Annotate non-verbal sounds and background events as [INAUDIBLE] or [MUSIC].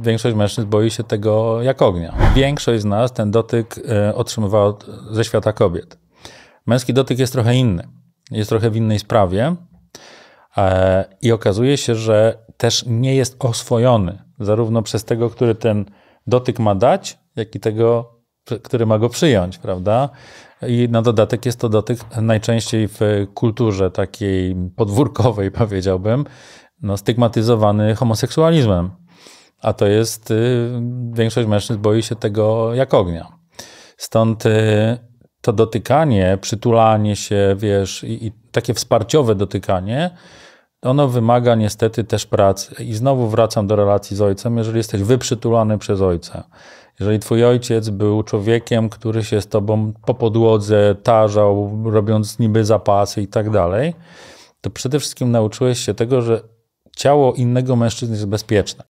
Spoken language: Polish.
większość mężczyzn boi się tego jak ognia. Większość z nas ten dotyk e, otrzymywała ze świata kobiet. Męski dotyk jest trochę inny, jest trochę w innej sprawie e, i okazuje się, że też nie jest oswojony zarówno przez tego, który ten dotyk ma dać, jak i tego, który ma go przyjąć, prawda? I na dodatek jest to dotyk najczęściej w kulturze takiej podwórkowej, [LAUGHS] powiedziałbym, no, stygmatyzowany homoseksualizmem. A to jest, y, większość mężczyzn boi się tego jak ognia. Stąd y, to dotykanie, przytulanie się, wiesz, i, i takie wsparciowe dotykanie, ono wymaga niestety też pracy. I znowu wracam do relacji z ojcem, jeżeli jesteś wyprzytulany przez ojca. Jeżeli twój ojciec był człowiekiem, który się z tobą po podłodze tarzał, robiąc niby zapasy i tak dalej, to przede wszystkim nauczyłeś się tego, że ciało innego mężczyzny jest bezpieczne.